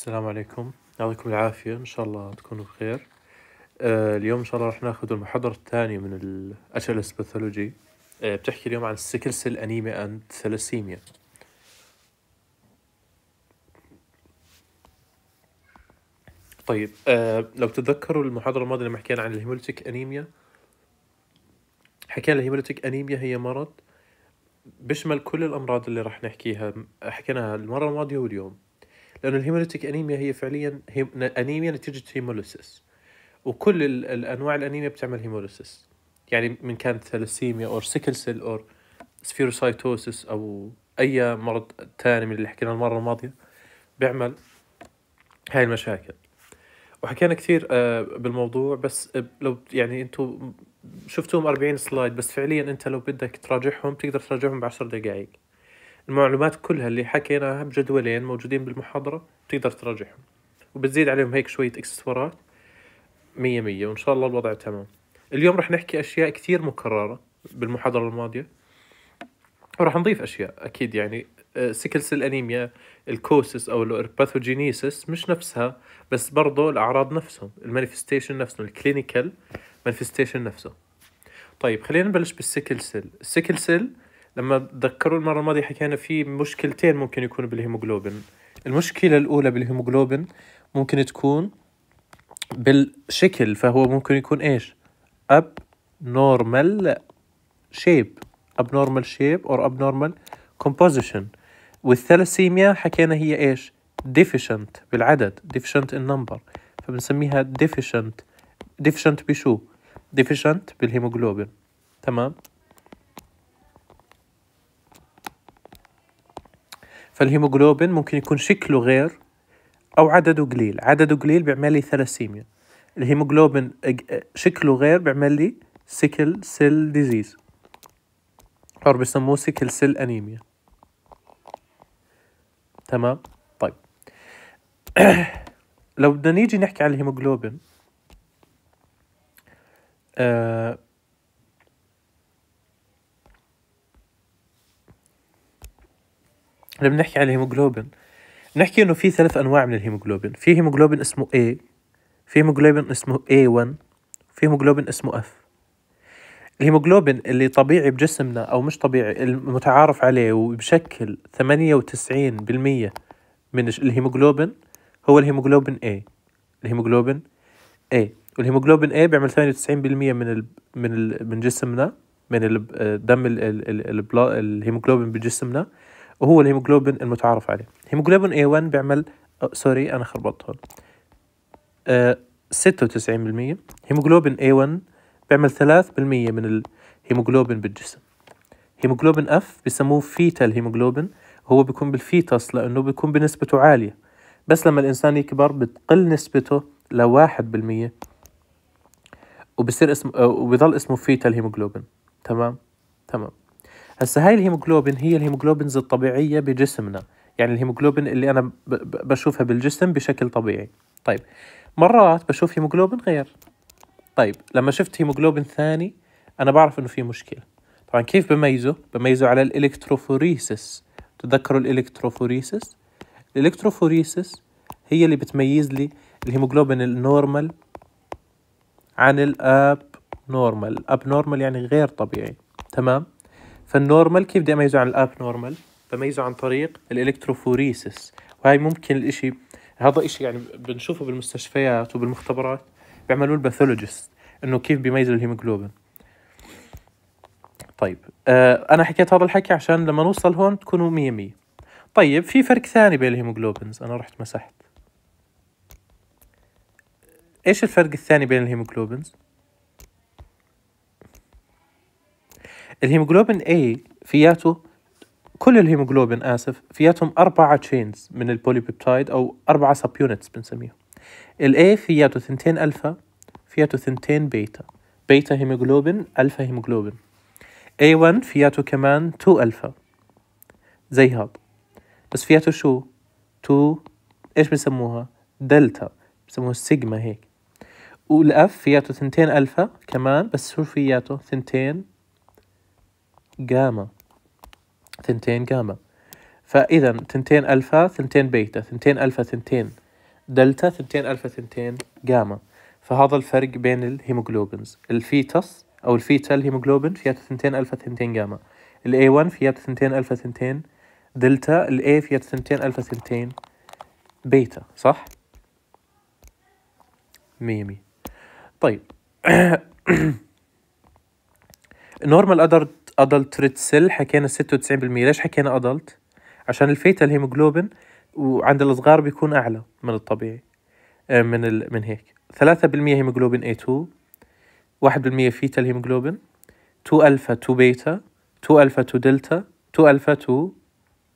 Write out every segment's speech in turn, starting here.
السلام عليكم يعطيكم العافية إن شاء الله تكونوا بخير آه اليوم إن شاء الله راح ناخذ المحاضرة الثانية من الأشلس باثولوجي آه بتحكي اليوم عن السكل سيل أنيميا أند ثلاسيميا طيب آه لو تتذكروا المحاضرة الماضية لما حكينا عن الهيموليتيك أنيميا حكينا الهيموليتيك أنيميا هي مرض بيشمل كل الأمراض اللي راح نحكيها حكيناها المرة الماضية واليوم لأن الهيموليتيك أنيميا هي فعليا أنيميا نتيجة هيموليسيس وكل الأنواع الأنيميا بتعمل هيموليسيس يعني من كانت ثلاسيميا أو سيكل سيل أو سفيروسايتوسيس أو أي مرض تاني من اللي حكينا المرة الماضية بيعمل هاي المشاكل وحكينا كثير آه، بالموضوع بس آه، لو يعني انتم شفتوهم 40 سلايد بس فعليا انت لو بدك تراجعهم تقدر تراجعهم ب 10 دقائق المعلومات كلها اللي حكيناها بجدولين موجودين بالمحاضرة بتقدر تراجعهم وبتزيد عليهم هيك شوية اكسسوارات مية مية وإن شاء الله الوضع تمام اليوم رح نحكي أشياء كتير مكررة بالمحاضرة الماضية ورح نضيف أشياء أكيد يعني سكل سيل أنيميا الكوسس أو الباثوجينيسس مش نفسها بس برضو الأعراض نفسهم المانيفستيشن نفسه الكلينيكال مانيفستيشن نفسه طيب خلينا نبلش بالسيكل سيل السيكل سيل لما تذكروا المره الماضيه حكينا في مشكلتين ممكن يكونوا بالهيموجلوبين المشكله الاولى بالهيموجلوبين ممكن تكون بالشكل فهو ممكن يكون ايش اب نورمال شيب اب نورمال شيب أو اب نورمال كومبوزيشن والثلاسيميا حكينا هي ايش deficient بالعدد deficient ان نمبر فبنسميها deficient deficient بشو deficient بالهيموجلوبين تمام فالهيموغلوبين ممكن يكون شكله غير أو عدده قليل عدده قليل بيعمل لي ثلاسيميا الهيموغلوبين شكله غير بيعمل لي سيكل سيل ديزيز أو بيسموه سيكل سيل أنيميا تمام طيب لو بدنا نيجي نحكي على الهيموغلوبين آه احنا بنحكي على الهيموجلوبين بنحكي انه في ثلاث انواع من الهيموجلوبين في هيموجلوبين اسمه A في هيموجلوبين اسمه A1 في هيموجلوبين اسمه F الهيموجلوبين اللي طبيعي بجسمنا او مش طبيعي المتعارف عليه وبشكل 98% من الهيموجلوبين هو الهيموجلوبين A الهيموجلوبين A والهيموجلوبين A بيعمل 98% من ال من ال من جسمنا من الدم ال ال ال الهيموجلوبين بجسمنا وهو الهيموجلوبين المتعارف عليه هيموجلوبين A1 بيعمل سوري أنا خربطت هون آه، ستة وتسعين بالمية هيموجلوبين A1 بيعمل ثلاث بالمية من الهيموجلوبين بالجسم هيموجلوبين F بسموه فيتال هيموجلوبين هو بيكون بالفيتاس لأنه بيكون بنسبته عالية بس لما الإنسان يكبر بتقل نسبته لواحد بالمية وبصير اسم آه، وبضل اسمه فيتال هيموجلوبين تمام تمام هسا هاي الهيموجلوبين هي الهيموجلوبينز الطبيعيه بجسمنا يعني الهيموجلوبين اللي انا بشوفها بالجسم بشكل طبيعي طيب مرات بشوف هيموجلوبين غير طيب لما شفت هيموجلوبين ثاني انا بعرف انه في مشكله طبعا كيف بميزه بميزه على الالكتروفوريسس تذكروا الالكتروفوريسس الالكتروفوريسس هي اللي بتميز لي الهيموجلوبين النورمال عن الاب نورمال اب نورمال يعني غير طبيعي تمام فالنورمال كيف بدي اميزه عن الاب نورمال بميزه عن طريق الالكتروفوريسس وهي ممكن الاشي هذا اشي يعني بنشوفه بالمستشفيات وبالمختبرات بيعملوه الباثولوجيست انه كيف بيميزوا الهيموجلوبين طيب آه انا حكيت هذا الحكي عشان لما نوصل هون تكونوا 100 100 طيب في فرق ثاني بين الهيموجلوبينز انا رحت مسحت ايش الفرق الثاني بين الهيموجلوبينز الهيموجلوبين A فياته كل الهيموجلوبين آسف فياتهم أربعة تشينز من البوليبيبتايد أو أربعة سب يونتس بنسميهم ال A فياته ثنتين ألفا فياته ثنتين بيتا بيتا هيموجلوبين ألفا هيموجلوبين A1 فياته كمان 2 ألفا زي هاب بس فياته شو 2 ايش بسموها دلتا بسموها سيجما هيك والاف فياته ثنتين الفا كمان بس شو فياته ثنتين جاما ثنتين جاما فإذا ثنتين ألفا ثنتين بيتا ثنتين ألفا ثنتين دلتا ثنتين ألفا ثنتين جاما فهذا الفرق بين الهيموجلوبينز الفيتس أو الفيتا الهيموجلوبين فيها ثنتين ألفا ثنتين جاما a 1 فيها ثنتين ألفا ثنتين دلتا A فيها ثنتين ألفا ثنتين بيتا صح؟ ميمي طيب نورمال أدر ادلت ريد سيل حكينا 96% ليش حكينا ادلت عشان الفيتال هيموجلوبين وعند الصغار بيكون اعلى من الطبيعي آه، من ال... من هيك 3% هيموجلوبين A2 1% فيتال هيموجلوبين 2 الفا 2 بيتا 2 الفا 2 دلتا 2 الفا 2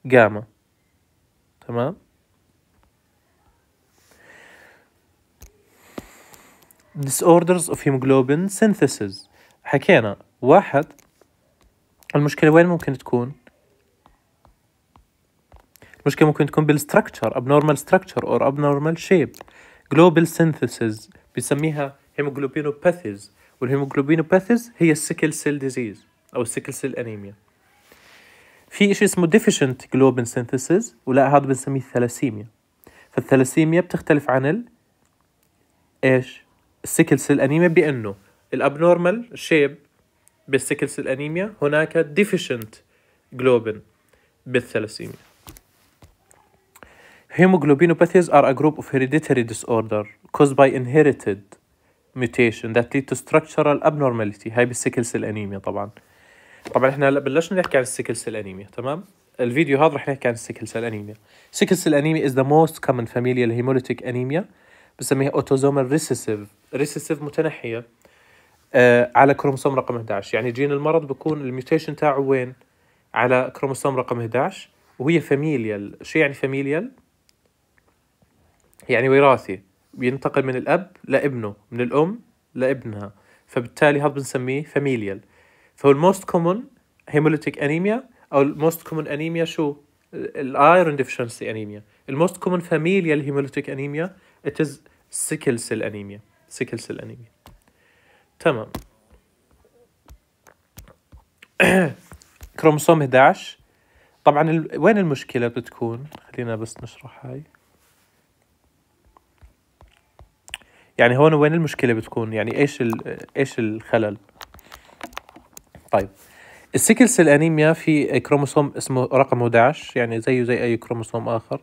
جاما تمام disorders of hemoglobin synthesis حكينا واحد المشكله وين ممكن تكون المشكله ممكن تكون بالستركتشر abnormal structure or abnormal shape global synthesis بيسميها hemoglobinopathies والهيموجلوبينوباثيز هي السكل سيل ديزيز او السكل سيل انيميا في شيء اسمه deficient جلوبين synthesis ولا هذا بنسميه الثلاسيميا فالثلاسيميا بتختلف عن ال ايش السكل سيل انيميا بانه الابنورمال شيب بالسيكلس سيل انيميا هناك ديفيشنت جلوبين بالثلاسيميا Hemoglobinopathies are a group of hereditary disorder caused by inherited mutation that lead to structural abnormality هاي بالسيكلس سيل انيميا طبعا طبعا احنا هلا بلشنا نحكي عن السيكلس سيل انيميا تمام الفيديو هذا رح نحكي عن السيكلس سيل انيميا الانيميا سيل انيميا is the most common familial hemolytic anemia بسميها autosomal recessive recessive متنحيه آه، على كروموسوم رقم 11 يعني جين المرض بكون الميوتيشن تاعه وين على كروموسوم رقم 11 وهي فاميليال شو يعني فاميليال يعني وراثي بينتقل من الاب لابنه من الام لابنها فبالتالي هذا بنسميه فاميليال فهو الموست كومون هيموليتيك انيميا او الموست كومون انيميا شو الايرون ديفشنسي انيميا الموست كومون فاميليال هيموليتيك انيميا اتز سيكل سيل انيميا سيكل سيل انيميا تمام كروموسوم 11 طبعا ال... وين المشكله بتكون خلينا بس نشرح هاي يعني هون وين المشكله بتكون يعني ايش ال... ايش الخلل طيب السكل سيل انيميا في كروموسوم اسمه رقم 11 يعني زيه زي اي كروموسوم اخر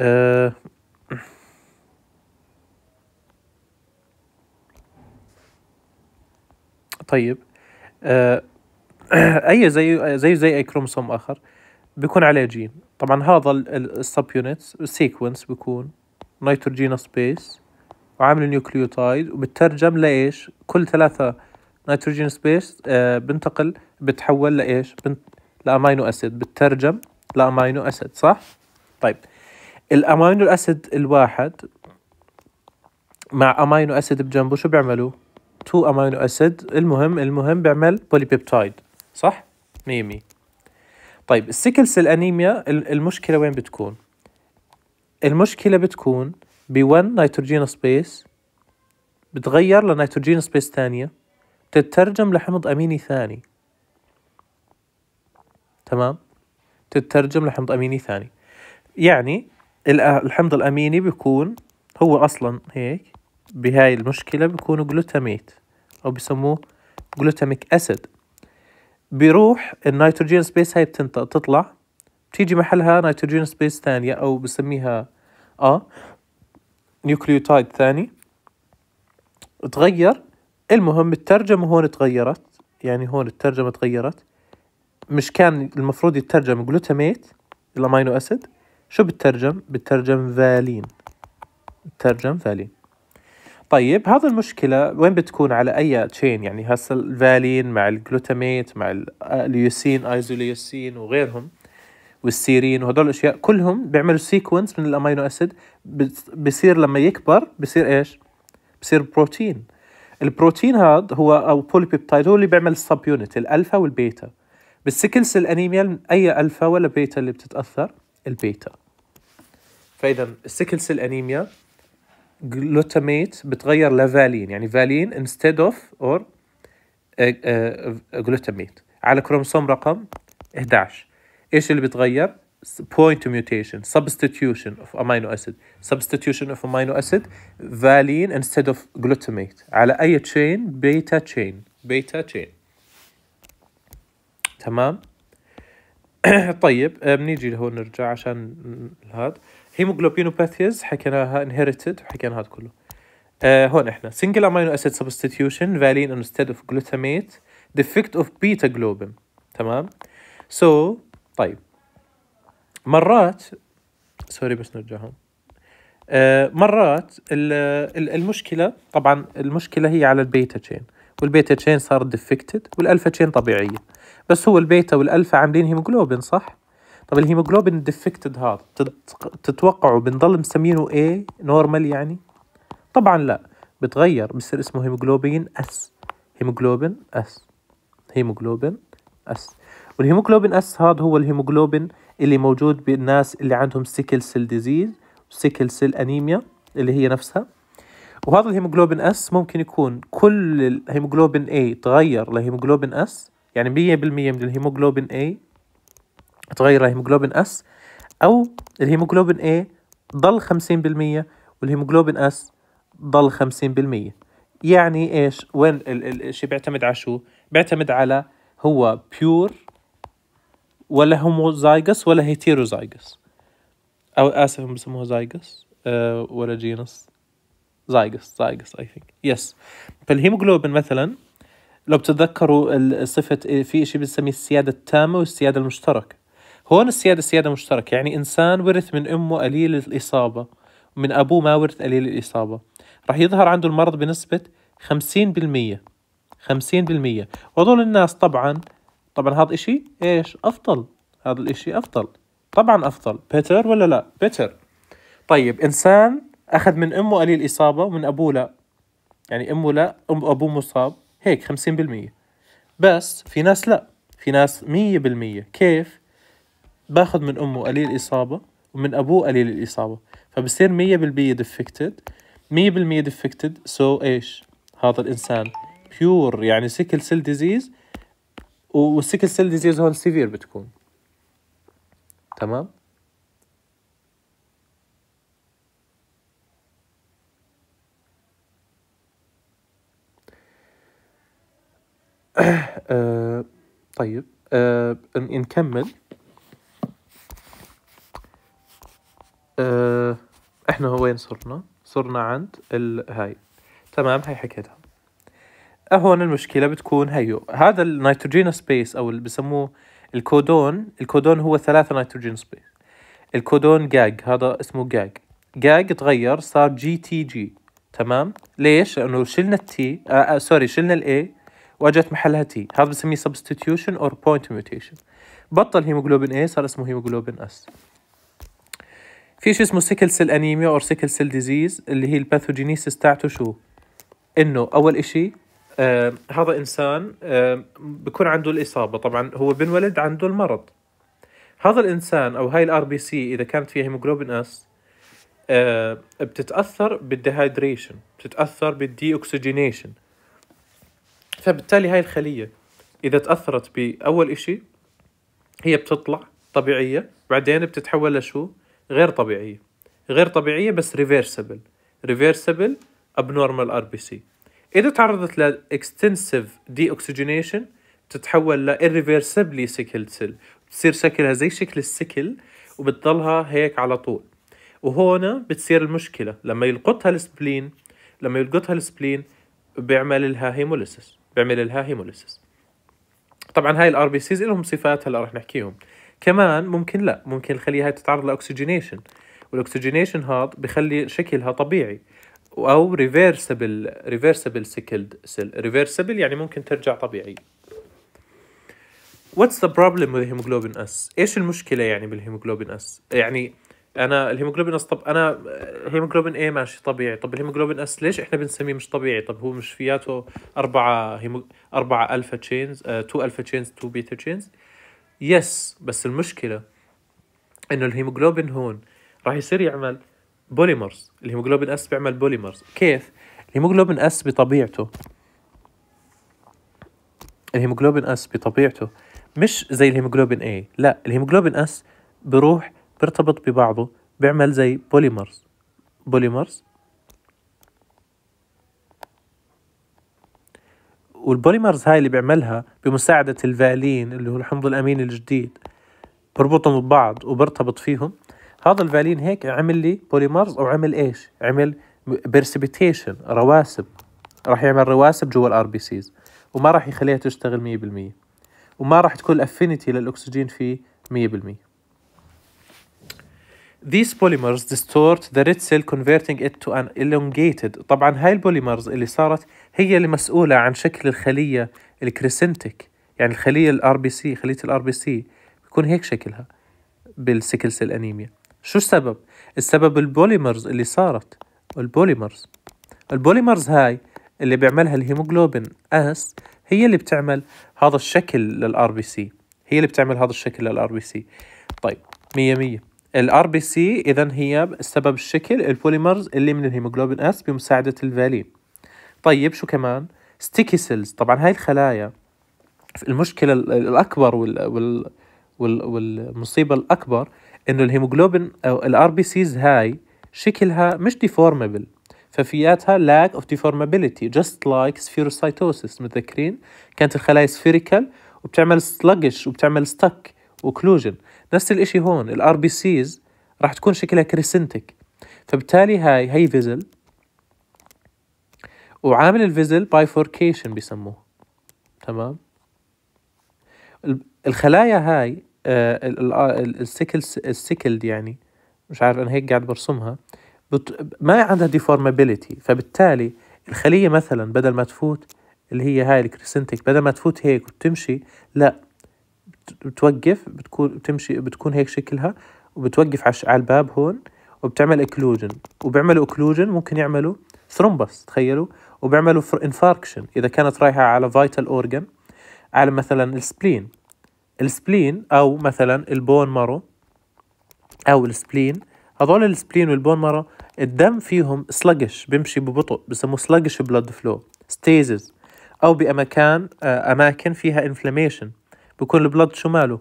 أه طيب آه، اي زي زي زي اي كروموسوم اخر بيكون عليه جين طبعا هذا السب يونتس السيكونس بيكون نيتروجين سبيس وعامل نيوكليوتايد وبترجم لايش كل ثلاثة نيتروجين سبيس آه، بنتقل بتحول لايش بنت... لامينو اسيد بترجم لامينو اسيد صح طيب الامينو اسيد الواحد مع امينو اسيد بجنبه شو بيعملوا؟ تو امينو اسيد المهم المهم بيعمل بوليبيبتايد صح؟ ميمي طيب السيكل سيل انيميا المشكلة وين بتكون؟ المشكلة بتكون ب 1 نيتروجين سبيس بتغير لنيتروجين سبيس ثانية تترجم لحمض أميني ثاني تمام؟ تترجم لحمض أميني ثاني يعني الحمض الاميني بيكون هو اصلا هيك بهاي المشكله بيكون جلوتاميت او بسموه جلوتاميك اسيد بيروح النيتروجين سبيس هاي بتطلع بتيجي محلها نيتروجين سبيس ثانية أو بسميها آه نيوكليوتايد ثاني تغير المهم الترجمة هون تغيرت يعني هون الترجمة تغيرت مش كان المفروض يترجم جلوتاميت الأمينو أسيد شو بترجم؟ بترجم فالين بترجم فالين طيب هذا المشكلة وين بتكون على أي تشين يعني هسا الفالين مع الجلوتاميت مع اليوسين ايزوليوسين وغيرهم والسيرين وهدول الأشياء كلهم بيعملوا سيكونس من الأمينو أسيد بصير لما يكبر بصير إيش؟ بصير بروتين البروتين هذا هو أو بوليبيبتايد هو اللي بيعمل السب يونت الألفا والبيتا بالسكلس الأنيميا أي ألفا ولا بيتا اللي بتتأثر؟ البيتا فاذا السكل سيل انيميا جلوتاميت بتغير لفالين يعني فالين انستيد اوف اور جلوتاميت على كروموسوم رقم 11 ايش اللي بتغير point mutation substitution of amino acid substitution of amino acid valine instead of glutamate على اي تشين؟ بيتا تشين بيتا تشين تمام طيب آه، بنيجي لهون نرجع عشان هذا هيموغلوبينوباثيز حكيناها انهيرتد وحكينا هذا كله آه هون احنا سنجل امينو اسيد سبستيتيوشن فالين انستيد اوف جلوتاميت ديفكت اوف بيتا جلوبين تمام سو so, طيب مرات سوري بس نرجع هون آه مرات الـ الـ المشكله طبعا المشكله هي على البيتا تشين والبيتا تشين صارت ديفكتد والالفا تشين طبيعيه بس هو البيتا والالفا عاملين هيموجلوبين صح طب الهيموجلوبين ديفكتد هذا تتوقعوا بنضل مسمينه A نورمال يعني طبعا لا بتغير بصير اسمه هيموجلوبين S هيموجلوبين S هيموجلوبين S والهيموجلوبين S هذا هو الهيموجلوبين اللي موجود بالناس اللي عندهم سيكل سيل ديزيز سيكل سيل انيميا اللي هي نفسها وهذا الهيموجلوبين S ممكن يكون كل الهيموجلوبين A تغير لهيموجلوبين S يعني 100% من الهيموجلوبين A تغير الهيموجلوبين اس او الهيموجلوبين اي ضل 50% والهيموجلوبين اس ضل 50% يعني ايش وين الشيء بيعتمد على شو بيعتمد على هو بيور ولا هوموزايجس ولا هيتيروزايجس او اسف هم بسموها آه، زايجس ولا جينس زايجس زايجس اي ثينك يس فالهيموجلوبين مثلا لو بتتذكروا صفه في شيء بنسميه السياده التامه والسياده المشتركه هون السيادة سيادة مشتركة يعني إنسان ورث من أمه قليل الإصابة من أبوه ما ورث قليل الإصابة رح يظهر عنده المرض بنسبة 50% 50% وهذول الناس طبعا طبعا هذا إشي إيش أفضل هذا الإشي أفضل طبعا أفضل بيتر ولا لا بيتر طيب إنسان أخذ من أمه قليل الإصابة ومن أبوه لا يعني أمه لا أم أبوه مصاب هيك 50% بس في ناس لا في ناس 100% كيف؟ باخذ من امه قليل اصابه ومن ابوه قليل الاصابه فبصير 100% ديفكتد 100% ديفكتد سو so ايش هذا الانسان بيور يعني سيكل سيل ديزيز والسيكل سيل ديزيز هون سيفير بتكون تمام آه، طيب آه، نكمل اه احنا وين صرنا صرنا عند هاي تمام هاي حكيتها هون المشكله بتكون هيو هذا النيتروجين سبيس او اللي بسموه الكودون الكودون هو ثلاثة نيتروجين سبيس الكودون جاج هذا اسمه جاج جاج تغير صار جي تي جي تمام ليش لانه شلنا التي آه آه سوري شلنا الاي واجت محلها تي هذا بسميه سبستيتيوشن اور بوينت ميوتيشن بطل هيموغلوبين اي صار اسمه هيموغلوبين اس في شيء اسمه سيكل سيل انيميا او سيكل سيل ديزيز اللي هي الباثوجينيسيس تاعته شو انه اول إشي آه هذا انسان آه بكون عنده الاصابه طبعا هو بنولد عنده المرض هذا الانسان او هاي الار بي سي اذا كانت فيها هيموجلوبين اس آه بتتاثر بالديهايدريشن بتتاثر بالدي اوكسجينيشن فبالتالي هاي الخليه اذا تاثرت باول إشي هي بتطلع طبيعيه بعدين بتتحول لشو غير طبيعيه غير طبيعيه بس ريفيرسبل ريفيرسبل ابنورمال ار بي سي اذا تعرضت لاكستنسيف دي اوكسجينيشن تتحول لإرريفيرسبلي سيكل سيل بتصير شكلها زي شكل السكل وبتضلها هيك على طول وهنا بتصير المشكلة لما يلقطها السبلين لما يلقطها السبلين بيعمل لها هيموليسس بيعمل لها هيموليسس طبعا هاي الار بي سيز لهم صفات هلا رح نحكيهم كمان ممكن لا ممكن الخليه هاي تتعرض لاكسجينيشن والاكسجينيشن هذا بخلي شكلها طبيعي او ريفرسبل ريفرسبل سيكلد سيل ريفرسبل يعني ممكن ترجع طبيعي واتس ذا بروبلم with هيموجلوبين اس ايش المشكلة يعني بالهيموجلوبين اس يعني انا الهيموجلوبين اس طب انا هيموجلوبين اي ماشي طبيعي، طب الهيموجلوبين اس ليش احنا بنسميه مش طبيعي؟ طب هو مش فياته أربعة هيمو أربعة ألفا تشينز، تو ألفا تشينز، تو بيتا تشينز؟ يس بس المشكله انه الهيموجلوبين هون راح يصير يعمل بوليمرز الهيموجلوبين اس بيعمل بوليمرز كيف الهيموجلوبين اس بطبيعته الهيموجلوبين اس بطبيعته مش زي الهيموجلوبين اي لا الهيموجلوبين اس بروح بيرتبط ببعضه بيعمل زي بوليمرز بوليمرز والبوليمرز هاي اللي بيعملها بمساعدة الفالين اللي هو الحمض الأمين الجديد بربطهم ببعض وبرتبط فيهم هذا الفالين هيك عمل لي بوليمرز أو عمل إيش عمل بيرسبيتيشن رواسب راح يعمل رواسب جوا الار بي سيز وما راح يخليها تشتغل 100% وما راح تكون الافينيتي للاكسجين فيه 100% These polymers distort the red cell converting it to an elongated طبعا هاي البوليمرز اللي صارت هي اللي مسؤولة عن شكل الخلية الكريسنتك يعني الخلية ال بي سي خلية ال بي سي بيكون هيك شكلها بالسكل سيل انيميا شو السبب؟ السبب البوليمرز اللي صارت البوليمرز البوليمرز هاي اللي بيعملها الهيموجلوبين اس هي اللي بتعمل هذا الشكل للار بي سي هي اللي بتعمل هذا الشكل للار بي سي طيب مية مية الار بي سي اذا هي سبب الشكل البوليمرز اللي من الهيموجلوبين اس بمساعده الفالين طيب شو كمان ستيكي سيلز طبعا هاي الخلايا المشكله الاكبر وال وال والمصيبه الاكبر انه الهيموجلوبين او الار بي سيز هاي شكلها مش ديفورمبل ففياتها lack of deformability just like spherocytosis متذكرين كانت الخلايا spherical وبتعمل sluggish وبتعمل stuck وكلوجن نفس الإشي هون الار بي سيز راح تكون شكلها كريسنتك فبالتالي هاي هي فيزل وعامل الفيزل بايفوركيشن بيسموه تمام الخلايا هاي آه، آه، السكل السكلد يعني مش عارف انا هيك قاعد برسمها ما عندها ديفورمابيلتي فبالتالي الخليه مثلا بدل ما تفوت اللي هي هاي الكريسنتك بدل ما تفوت هيك وتمشي لا بتوقف بتكون بتمشي بتكون هيك شكلها وبتوقف على الباب هون وبتعمل اكلوجن وبيعملوا اكلوجن ممكن يعملوا ثرومبس تخيلوا وبيعملوا انفاركشن اذا كانت رايحه على فايتال اورجن على مثلا السبلين السبلين او مثلا البون مارو او السبلين هذول السبلين والبون مارو الدم فيهم سلجش بيمشي ببطء بسموه سلجش بلود فلو ستيزز او باماكن آه، اماكن فيها انفلاميشن بكون البلد شو ماله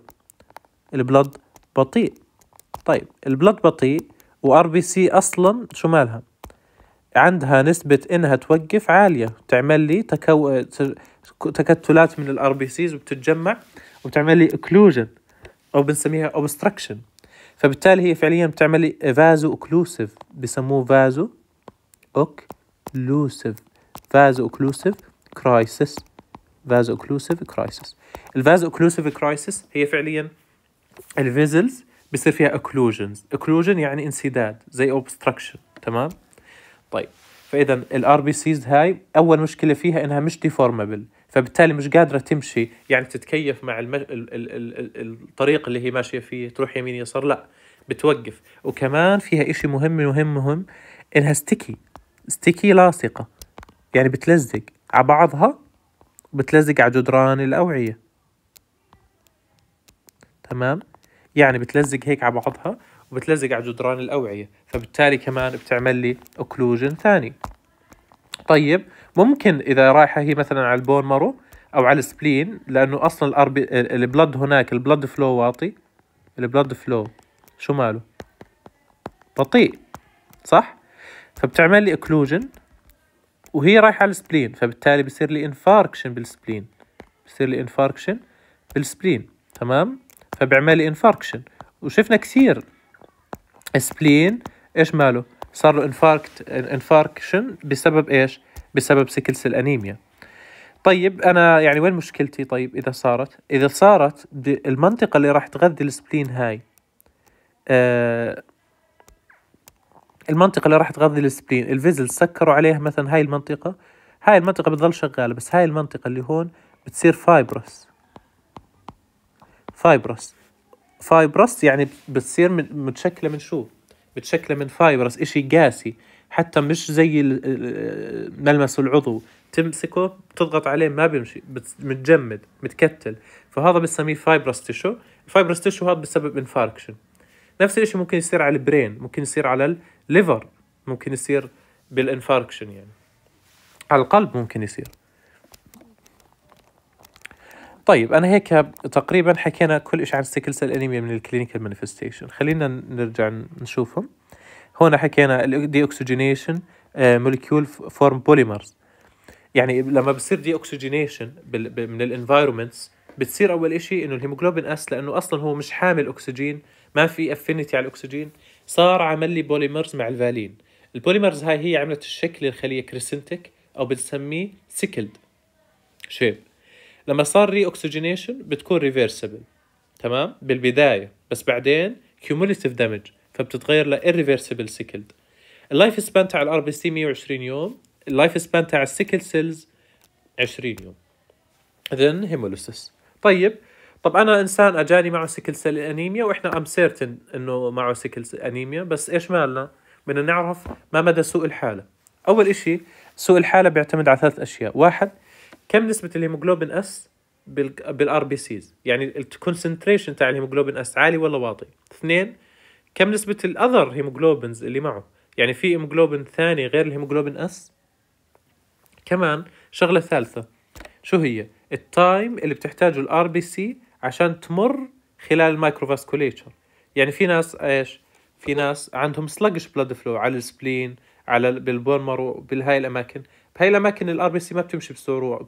البلد بطيء طيب البلد بطيء وار بي سي اصلا شو مالها عندها نسبة انها توقف عالية تعمل لي تكو... تكتلات من الار بي سيز وبتتجمع وبتعمل لي اكلوجن او بنسميها اوبستراكشن فبالتالي هي فعليا بتعمل لي فازو اوكلوسيف بسموه فازو اوكلوسيف فازو اوكلوسيف كرايسيس فازو اوكلوسيف كرايسيس الفاز اوكلوسيف كرايسيس هي فعليا الفيزلز بصير فيها اوكلوجنز اوكلوجن يعني انسداد زي اوبستراكشن تمام طيب فاذا الار بي سيز هاي اول مشكله فيها انها مش ديفورمبل فبالتالي مش قادره تمشي يعني تتكيف مع المج... ال... ال... ال... الطريق اللي هي ماشيه فيه تروح يمين يسار لا بتوقف وكمان فيها إشي مهم مهم مهم انها ستيكي ستيكي لاصقه يعني بتلزق على بعضها بتلزق على جدران الاوعيه تمام يعني بتلزق هيك على بعضها وبتلزق على جدران الأوعية فبالتالي كمان بتعمل لي أوكلوجن ثاني طيب ممكن إذا رايحة هي مثلا على البون مارو أو على السبلين لأنه أصلا الأربي البلد هناك البلد فلو واطي البلد فلو شو ماله بطيء صح فبتعمل لي أوكلوجن وهي رايحة على السبلين فبالتالي بصير لي انفاركشن بالسبلين بصير لي انفاركشن بالسبلين تمام فبيعمل لي انفاركشن وشفنا كثير سبلين ايش ماله صار له انفاركت انفاركشن بسبب ايش بسبب سكلس الانيميا طيب انا يعني وين مشكلتي طيب اذا صارت اذا صارت المنطقه اللي راح تغذي السبلين هاي آه المنطقه اللي راح تغذي السبلين الفيزل سكروا عليها مثلا هاي المنطقه هاي المنطقه بتضل شغاله بس هاي المنطقه اللي هون بتصير فايبرس فايبرس فايبرس يعني بتصير متشكله من شو متشكله من فايبرس إشي قاسي حتى مش زي ملمس العضو تمسكه بتضغط عليه ما بيمشي متجمد متكتل فهذا بنسميه فايبرس تيشو الفايبرس تيشو هذا بسبب انفاركشن نفس الشيء ممكن يصير على البرين ممكن يصير على الليفر ممكن يصير بالانفاركشن يعني على القلب ممكن يصير طيب انا هيك تقريبا حكينا كل شيء عن ستيكل سيل انيميا من الكلينيكال مانيفستيشن خلينا نرجع نشوفهم هون حكينا الدي اوكسجينيشن مولكيول فورم بوليمرز يعني لما بصير دي اوكسجينيشن من الانفايرمنتس بتصير اول شيء انه الهيموجلوبين اس لانه اصلا هو مش حامل اكسجين ما في افينيتي على الاكسجين صار عمل لي بوليمرز مع الفالين البوليمرز هاي هي عملت الشكل الخليه كريسنتك او بنسميه سيكلد شيب لما صار ري اوكسجينيشن بتكون ريفيرسبل تمام بالبدايه بس بعدين كيومولتيف دامج فبتتغير لإريفيرسبل سيكلد اللايف سبان تاع الار بي سي 120 يوم اللايف سبان تاع السيكل سيلز 20 يوم اذن هيموليسيس طيب طب انا انسان اجاني معه سيكل سيل انيميا واحنا ام سيرتن انه معه سيكل سيل انيميا بس ايش مالنا بدنا نعرف ما مدى سوء الحاله اول إشي سوء الحاله بيعتمد على ثلاث اشياء واحد كم نسبه الهيموجلوبين اس بالار بي سيز يعني الكونسنتريشن تاع الهيموجلوبين اس عالي ولا واطي اثنين كم نسبه الاذر هيموجلوبينز اللي معه يعني في هيموجلوبين ثاني غير الهيموجلوبين اس كمان شغله ثالثه شو هي التايم اللي بتحتاجه الار بي سي عشان تمر خلال المايكروفاسكوليتشر يعني في ناس ايش في ناس عندهم سلجش بلاد فلو على السبلين على بالبون مارو بالهاي الاماكن بهاي الاماكن الار بي سي ما بتمشي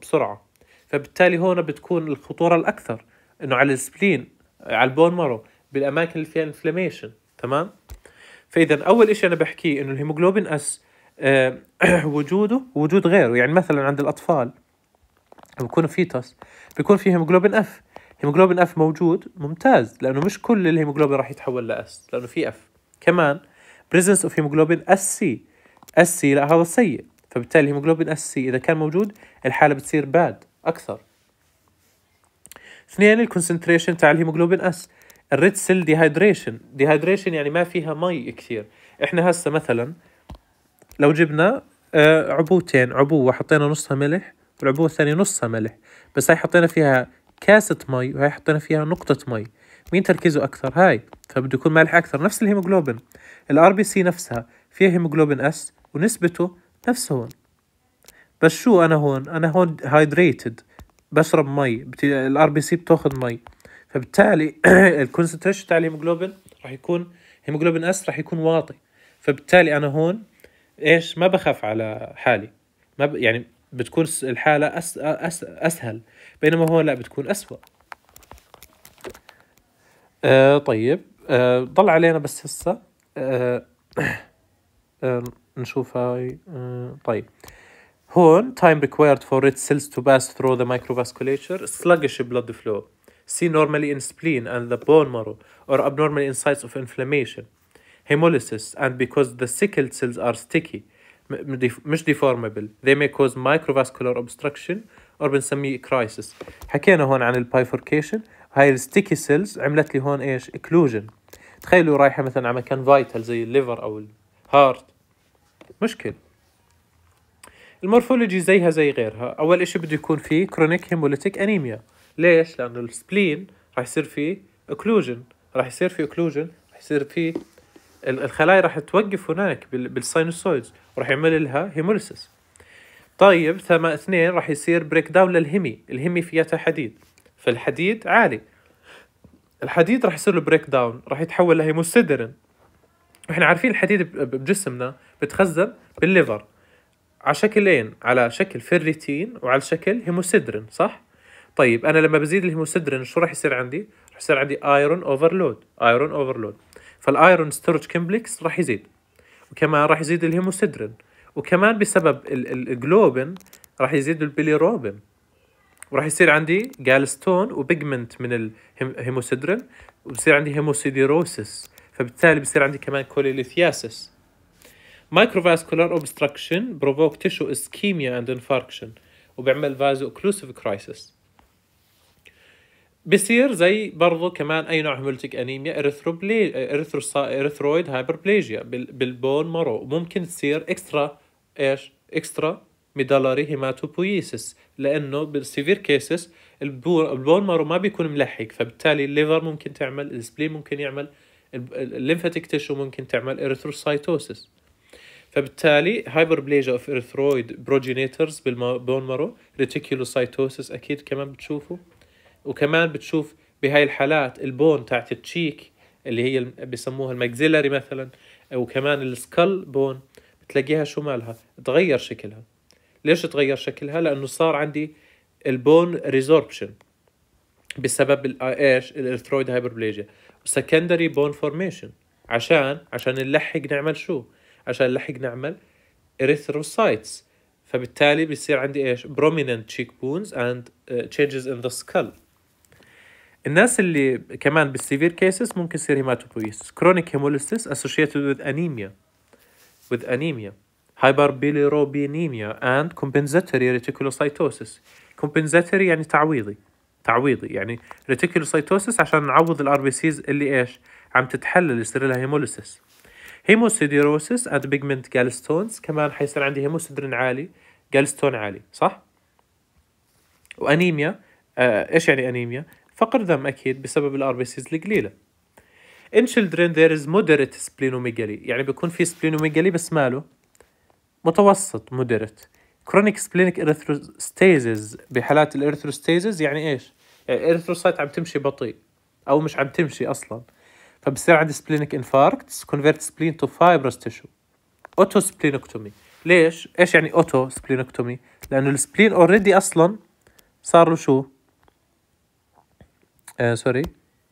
بسرعه فبالتالي هون بتكون الخطوره الاكثر انه على السبلين على البون مارو بالاماكن اللي فيها انفلاميشن تمام فاذا اول شيء انا بحكيه انه الهيموجلوبين اس أه وجوده وجود غيره يعني مثلا عند الاطفال بكونوا فيتوس بيكون في هيموجلوبين اف هيموجلوبين اف موجود ممتاز لانه مش كل الهيموجلوبين راح يتحول لاس لانه في اف كمان بريزنس اوف هيموجلوبين اس سي اس سي لا هذا سيء فبالتالي الهيموجلوبين اس سي اذا كان موجود الحاله بتصير باد اكثر اثنين الكونسنتريشن تاع الهيموجلوبين اس الريد سيل ديهايدريشن ديهايدريشن يعني ما فيها مي كثير احنا هسه مثلا لو جبنا آه، عبوتين عبوه حطينا نصها ملح والعبوه الثانيه نصها ملح بس هاي حطينا فيها كاسة مي وهاي حطينا فيها نقطة مي مين تركيزه أكثر هاي فبده يكون مالح أكثر نفس الهيموجلوبين الار بي سي نفسها فيها هيموجلوبين اس ونسبته نفس هون بس شو انا هون انا هون هايدريتد بشرب مي الار بي سي بتاخذ مي فبالتالي الكونسنتريشن تاع الهيموجلوبين راح يكون هيموجلوبين اس راح يكون واطي فبالتالي انا هون ايش ما بخاف على حالي ما ب... يعني بتكون الحاله أس... أس... اسهل بينما هون لا بتكون اسوء آه طيب آه ضل علينا بس هسه آه آه نشوفها طيب هون time required for red cells to pass through the microvasculature sluggish blood flow see normally in spleen and the bone marrow or abnormal in sites of inflammation hemolysis and because the sickle cells are sticky مش deformable they may cause microvascular obstruction or بنسميه crisis حكينا هون عن البيفوركيشن هاي الستيكي سيلز عملت لي هون ايش اكلوجن تخيلوا رايحه مثلا على مكان فايتال زي الليفر او الهارت مشكل المورفولوجي زيها زي غيرها اول اشي بده يكون في كرونيك هيموليتيك انيميا ليش لانه السبلين راح يصير فيه اوكلوجن راح يصير فيه اوكلوجن راح يصير فيه الخلايا راح توقف هناك بالساينوسويدز وراح يعمل لها هيموليسيس طيب ثم اثنين راح يصير بريك داون للهيمي الهيمي فيها حديد فالحديد عالي الحديد راح يصير له بريك داون راح يتحول لهيموسيدرين احنا عارفين الحديد بجسمنا بتخزن بالليفر على شكلين على شكل فيرتين وعلى شكل هيموسيدرين صح طيب انا لما بزيد الهيموسيدرين شو راح يصير عندي راح يصير عندي ايرون اوفرلود ايرون اوفرلود فالايرون ستورج كومبلكس راح يزيد وكمان راح يزيد الهيموسيدرين وكمان بسبب الجلوبين راح يزيد البيليروبين وراح يصير عندي جالستون وبيجمنت من الهيموسيدرين وبصير عندي هيموسيديروسس فبالتالي بصير عندي كمان كوليليثياسس مايكروفاسكولار اوبستراكشن بروفوك تيشو اسكيميا اند انفاركشن وبيعمل فازو اوكلوسيف كرايسس بصير زي برضه كمان اي نوع هيموليتيك انيميا ارثروبلي ارثروسا ارثرويد هايبربليجيا بالبون مرو وممكن تصير اكسترا ايش اكسترا ميدالاري هيماتوبويسس لانه بالسيفير كيسز البون مارو ما بيكون ملحق فبالتالي الليفر ممكن تعمل السبلين ممكن يعمل الليمفاتيك تيشو ممكن تعمل اريثروسايتوسس فبالتالي هايبر بليجا اوف ارثرويد بروجينيترز بالبون مارو ريتيكولوسايتوسيس اكيد كمان بتشوفه وكمان بتشوف بهاي الحالات البون تاعت التشيك اللي هي بسموها الماكزيلاري مثلا وكمان السكال بون بتلاقيها شو مالها تغير شكلها ليش تغير شكلها لانه صار عندي البون ريزوربشن بسبب آه، ايش الارثرويد هايبربليجيا سكندري بون فورميشن عشان عشان نلحق نعمل شو عشان نلحق نعمل اريثروسايتس فبالتالي بيصير عندي ايش بروميننت تشيك بونز اند تشينجز ان ذا سكال الناس اللي كمان بالسيفير كيسز ممكن يصير هيماتوبويس كرونيك هيموليسيس اسوشيتد وذ انيميا وذ انيميا هايبر بيليروبينيميا اند كومبنزاتوري ريتيكولوسايتوسيس كومبنزاتوري يعني تعويضي تعويضي يعني ريتيكولوسيتوسس عشان نعوض الار بي سيز اللي ايش عم تتحلل يصير لها هيموليسيس هيموسيديروسس اند بيجمنت جالستونز كمان حيصير عندي هيموسيدرين عالي جالستون عالي صح وانيميا آه ايش يعني انيميا فقر دم اكيد بسبب الار بي سيز القليله in children there is moderate splenomegaly يعني بيكون في splenomegaly بس ماله متوسط moderate كرونيك سبلينك ارثروستيزز بحالات الارثروستيزز يعني ايش؟ يعني الارثروسايت عم تمشي بطيء او مش عم تمشي اصلا فبصير عندي سبلينك انفاركتس كونفيرت سبلين تو فايبرس تيشو اوتو سبلينكتومي ليش؟ ايش يعني اوتو سبلينكتومي؟ لانه السبلين اوريدي اصلا صار له شو؟ آه سوري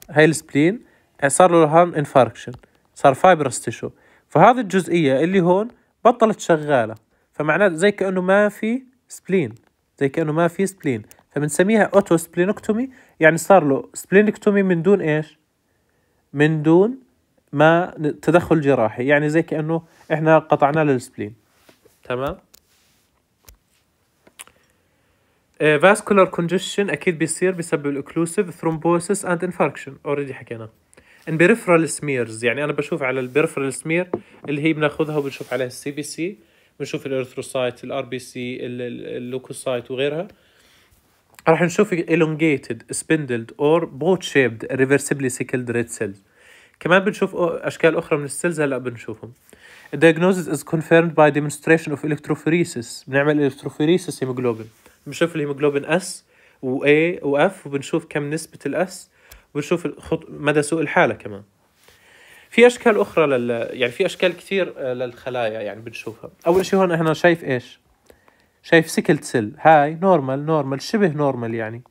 هاي السبلين آه، صار له هان انفاركشن صار فايبرس تيشو فهذه الجزئيه اللي هون بطلت شغاله فمعناته زي كأنه ما في سبلين زي كأنه ما في سبلين فبنسميها اوتو سبلينكتومي يعني صار له سبلينكتومي من دون ايش من دون ما تدخل جراحي يعني زي كأنه احنا قطعنا له السبلين تمام فاسكولار إيه، كونجشن اكيد بيصير بسبب الاوكلوسيف ثرومبوسيس اند انفاركشن اوريدي حكينا ان بيرفرال سميرز يعني انا بشوف على البيرفرال سمير اللي هي بناخذها وبنشوف عليها السي بي سي بنشوف الارثروسايت الار بي سي اللوكوسايت وغيرها راح نشوف elongated spindled or بوت shaped reversibly sickled red cells كمان بنشوف اشكال اخرى من السيلز هلا بنشوفهم الدياجنوزيس از كونفيرمد باي ديمونستريشن اوف electrophoresis بنعمل electrophoresis هيموجلوبين بنشوف الهيموجلوبين اس و A و F وبنشوف كم نسبة الاس وبنشوف مدى سوء الحالة كمان في اشكال اخرى لل يعني في اشكال كثير آه، للخلايا يعني بنشوفها اول شيء هون احنا شايف ايش شايف سيكلت سيل هاي نورمال نورمال شبه نورمال يعني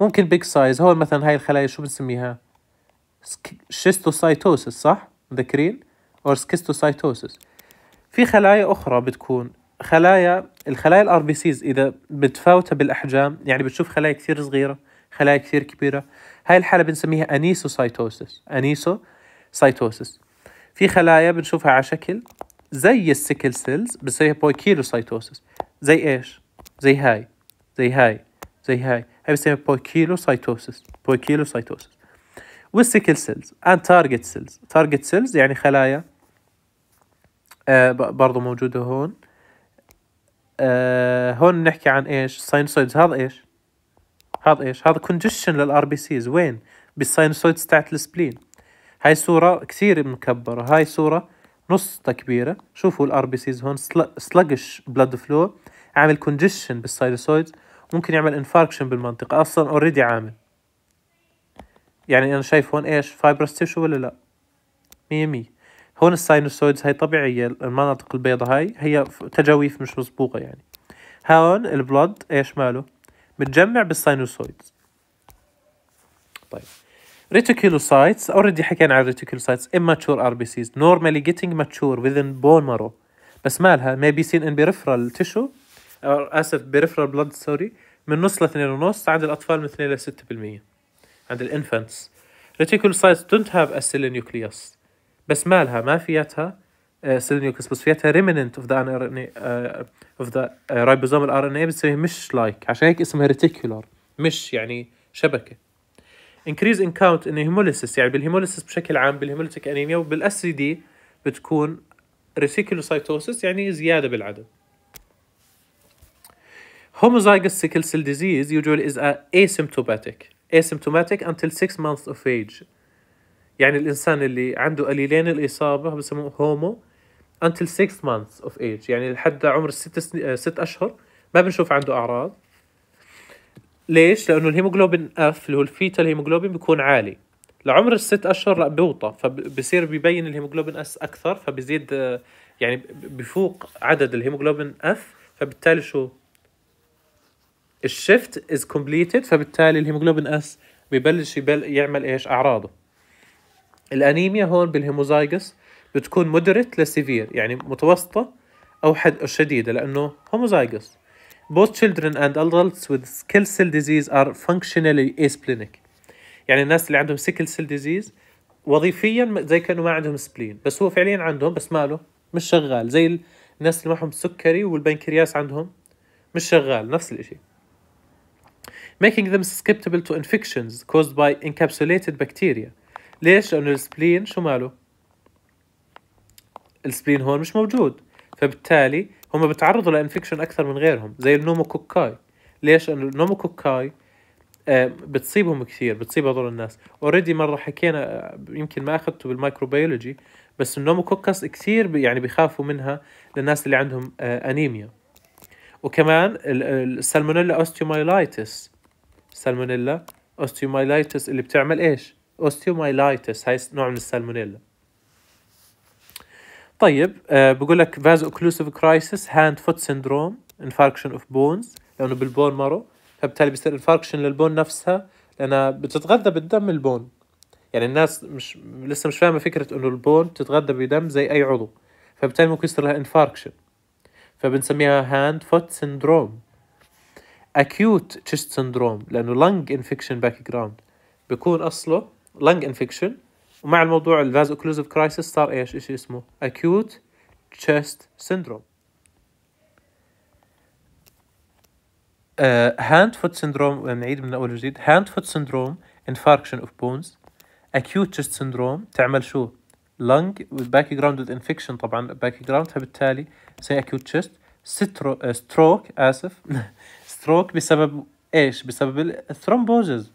ممكن بيج سايز هون مثلا هاي الخلايا شو بنسميها شيستوسايتوسس صح مذكرين اور سكيستوسايتوسس في خلايا اخرى بتكون خلايا الخلايا الار بي سيز اذا متفاوته بالاحجام يعني بتشوف خلايا كثير صغيره خلايا كثير كبيره هاي الحالة بنسميها أنيسوسايتوسس أنيسوسايتوسس في خلايا بنشوفها على شكل زي السيكل سيلز بنسميها بويكيلوسايتوسس زي ايش؟ زي هاي زي هاي زي هاي هاي بنسميها بويكيلوسايتوسس بويكيلوسايتوسس والسيكل سيلز اند تارجت سيلز تارجت سيلز يعني خلايا آه برضو موجودة هون آه هون نحكي عن ايش؟ ساينوسويدز هذا ايش؟ هذا ايش هذا كونجشن للار بي سيز وين بالساينوسويدز تاعت السبلين هاي صورة كثير مكبرة هاي صورة نص تكبيرة شوفوا الار بي سيز هون سلجش بلاد فلو عامل كونجشن بالساينوسويدز ممكن يعمل انفاركشن بالمنطقة اصلا اوريدي عامل يعني انا شايف هون ايش فايبرس تيشو ولا لا مية مية هون الساينوسويدز هاي طبيعية المناطق البيضاء هاي هي تجاويف مش مسبوقة يعني هون البلد ايش ماله بتجمع بالساينوسويدز طيب reticulocytes already حكينا عن reticulocytes immature RBCs normally getting mature within bone marrow بس مالها may be seen in peripheral tissue أو آسف peripheral blood sorry من نص ل 2 ونص عند الأطفال من 2 ل 6% عند الانفانتس reticulocytes don't have a cell nucleus بس مالها ما فياتها آه، سيلينيوكس آه، بس فيها ريمننت اوف ذا ان ار ان اي اوف ذا رايبوزوم الار ان اي بس مش لايك like. عشان هيك اسمها ريتيكولار مش يعني شبكه انكريز ان كاونت ان هيموليسيس يعني بالهيموليسيس بشكل عام بالهيموليتيك انيميا وبالاس سي دي بتكون ريتيكولوسايتوسيس يعني زياده بالعدد homozygous sickle cell disease usually is اسيمتوماتيك اسيمتوماتيك انتل 6 months اوف ايج يعني الانسان اللي عنده قليلين الاصابه بسموه هومو until 6 months of age يعني لحد عمر الست سن... آه، ست اشهر ما بنشوف عنده اعراض ليش؟ لانه الهيموجلوبين اف اللي هو الفيتال هيموجلوبين بيكون عالي لعمر الست اشهر لا بيوطى فبصير بيبين الهيموجلوبين اس اكثر فبزيد آه، يعني بفوق عدد الهيموجلوبين اف فبالتالي شو الشفت از كومبليتد فبالتالي الهيموجلوبين اس ببلش يعمل ايش اعراضه الانيميا هون بالهيموزايجس بتكون مودريت لسيفير يعني متوسطه او حد شديده لانه هوموزايجس both children and adults with sickle cell disease are functionally asplenic يعني الناس اللي عندهم sickle cell disease وظيفيا زي كانه ما عندهم سبلين بس هو فعليا عندهم بس ماله مش شغال زي الناس اللي معهم سكري والبنكرياس عندهم مش شغال نفس الشيء making them susceptible to infections caused by encapsulated bacteria ليش؟ لأنه السبلين شو ماله؟ السبلين هون مش موجود فبالتالي هم بتعرضوا لانفكشن أكثر من غيرهم زي النوموكوكاي ليش؟ لأنه النوموكوكاي آه، بتصيبهم كثير بتصيب هذول الناس اوريدي مره حكينا آه، يمكن ما اخذته بالمايكروبيولوجي بس النوموكوكس كثير يعني بيخافوا منها للناس اللي عندهم آه، انيميا وكمان السالمونيلا اوستيومايلايتس سالمونيلا اوستيومايلايتس اللي بتعمل ايش اوستيومايلايتس هاي نوع من السالمونيلا طيب آه بقول لك فاز اوكلوسيف كرايسيس هاند فوت سيندروم انفاركشن اوف بونز لانه بالبون مرو فبالتالي بيصير انفاركشن للبون نفسها لانها بتتغذى بالدم البون يعني الناس مش لسه مش فاهمه فكره انه البون بتتغذى بدم زي اي عضو فبالتالي ممكن يصير لها انفاركشن فبنسميها هاند فوت سيندروم acute chest syndrome لانه lung infection background بيكون اصله لنج انفكشن ومع الموضوع الفاز اوكلوزيف كرايسيس صار ايش ايش اسمه اكيوت تشست سيندروم هاند فوت سيندروم نعيد من اول وجديد هاند فوت سيندروم انفاركشن اوف بونز اكيوت تشست سيندروم تعمل شو لنج باك جراوند وذ انفكشن طبعا باك جراوند فبالتالي سي اكيوت تشيست سترو ستروك اسف ستروك بسبب ايش بسبب الثرومبوزز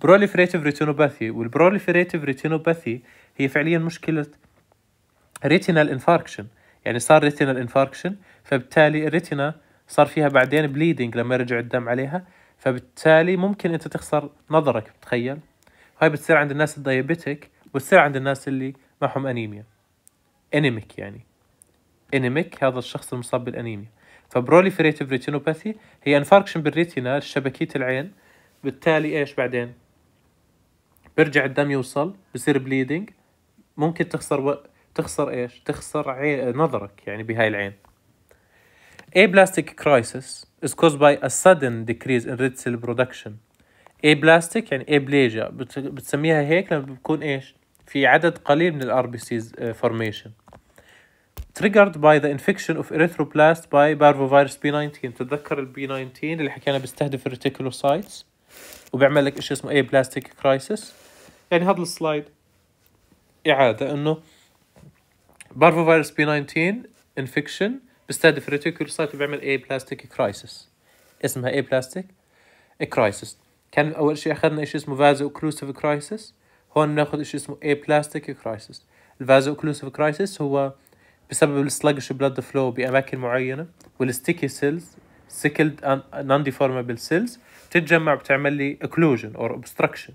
بروليفريتيف ريتينوباثي والبروليفريتيف ريتينوباثي هي فعليا مشكله ريتينال انفاركشن يعني صار ريتينال انفاركشن فبالتالي الريتنا صار فيها بعدين بليدنج لما يرجع الدم عليها فبالتالي ممكن انت تخسر نظرك تخيل هاي بتصير عند الناس الدايابيتك وتصير عند الناس اللي معهم انيميا انيميك يعني انيميك هذا الشخص المصاب بالانيميا فبروليفريتيف ريتينوباثي هي انفاركشن بالريتينا شبكيه العين بالتالي ايش بعدين بيرجع الدم يوصل بصير بليدنج ممكن تخسر و... تخسر ايش تخسر عي... نظرك يعني بهاي العين A Aplastic crisis is caused by a sudden decrease in red cell production بلاستيك يعني ابليجيا بت... بتسميها هيك لما بكون ايش في عدد قليل من الار بي سيز فورميشن. triggered by the infection of erythroblast by parvovirus B19 تتذكر البي 19 اللي حكينا بيستهدف الريتيكولوسايتس وبيعمل لك شيء اسمه A plastic crisis يعني هذا السلايد اعاده انه بارفو فيروس بي 19 انفكشن بيستهدف الريتيكول سايت وبيعمل اي بلاستيك كرايسيس اسمها اي بلاستيك كرايسيس كان اول شيء اخذنا شيء اسمه فازو اوكلوسيف كرايسيس هون ناخذ شيء اسمه اي بلاستيك كرايسيس الفازو اوكلوسيف كرايسيس هو بسبب السلجش بلاد فلو باماكن معينه والستيكي سيلز سيكلد نون ديفورمبل سيلز بتتجمع بتعمل لي اوكلوجن اور اوبستراكشن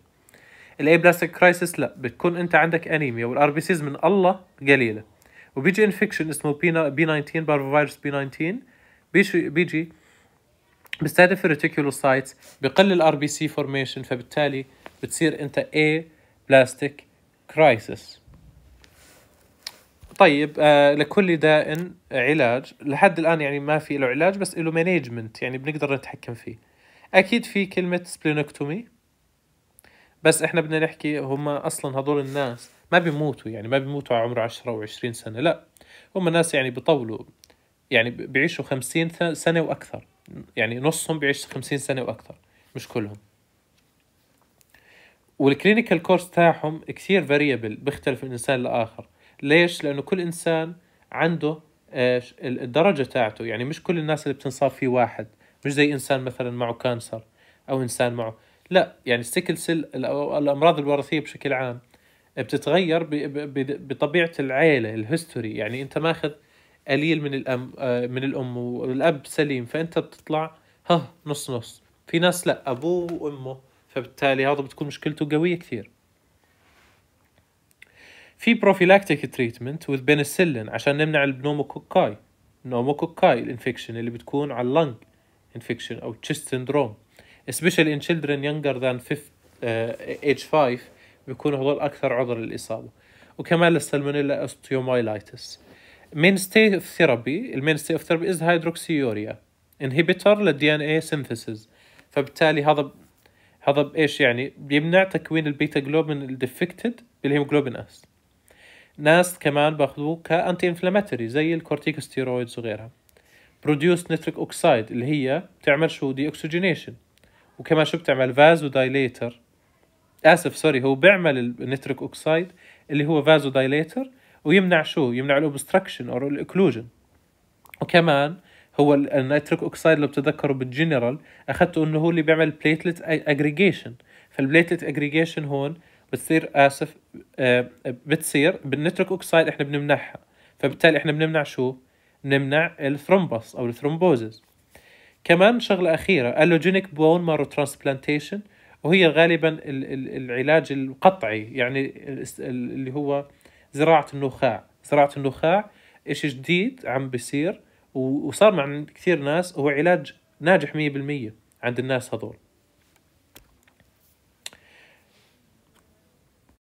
بلاستيك كرايسيس لا بتكون انت عندك انيميا والار بي سيز من الله قليله وبيجي انفكشن اسمه بي, 19 بارفو فيروس بي 19 بيجي بيجي بيستهدف الريتيكولوسايتس بقل الار بي سي فورميشن فبالتالي بتصير انت اي بلاستيك كرايسيس طيب آه لكل داء علاج لحد الان يعني ما في له علاج بس له مانجمنت يعني بنقدر نتحكم فيه اكيد في كلمه سبلينكتومي بس احنا بدنا نحكي هم اصلا هدول الناس ما بيموتوا يعني ما بيموتوا على عمر 10 و20 سنه لا هم ناس يعني بيطولوا يعني بيعيشوا 50 سنه واكثر يعني نصهم بيعيش 50 سنه واكثر مش كلهم والكلينيكال كورس تاعهم كثير فاريبل بيختلف من انسان لاخر ليش لانه كل انسان عنده آه، الدرجه تاعته يعني مش كل الناس اللي بتنصاب فيه واحد مش زي انسان مثلا معه كانسر او انسان معه لا يعني السيكل سيل الامراض الوراثيه بشكل عام بتتغير بطبيعه العيله الهستوري يعني انت ماخذ قليل من الام آه، من الام والاب سليم فانت بتطلع ها نص نص في ناس لا ابوه وامه فبالتالي هذا بتكون مشكلته قويه كثير في بروفيلاكتيك تريتمنت وذ بنسلين عشان نمنع البنوموكوكاي النوموكوكاي الانفكشن اللي بتكون على اللنج انفكشن او تشيست سندروم especially in children younger than uh, age 5 بيكونوا هذول اكثر عذر للاصابه وكمان للسلمونيلا اوستيومايلايتس مين ستي اوف ثيرابي المين ستي اوف ثيرابي از هيدروكسيوريا انهبيتر للدي ان اي سينثيسز فبالتالي هذا هذا بايش يعني بيمنع تكوين البيتا جلوبين الديفكتد بالهيموجلوبين اس ناس كمان باخذوه كانتي انفلاماتوري زي الكورتيكوستيرويدز وغيرها بروديوس نيتريك اوكسايد اللي هي بتعمل شو دي اوكسجينيشن وكمان شو بتعمل فازو دايليتر اسف سوري هو بيعمل النيتريك اوكسايد اللي هو فازو دايليتر ويمنع شو يمنع الاوبستراكشن او الاكلوجن وكمان هو النيتريك اوكسايد لو بتذكره بالجنرال اخذته انه هو اللي بيعمل بليتلت اجريجيشن فالبليتلت اجريجيشن هون بتصير اسف آه، بتصير بالنيتريك اوكسايد احنا بنمنعها فبالتالي احنا بنمنع شو بنمنع الثرومبوس او الثرومبوزز كمان شغلة أخيرة allogenic bone marrow transplantation وهي غالبا العلاج القطعي يعني اللي هو زراعة النخاع زراعة النخاع إشي جديد عم بيصير وصار مع كثير ناس هو علاج ناجح 100% عند الناس هذول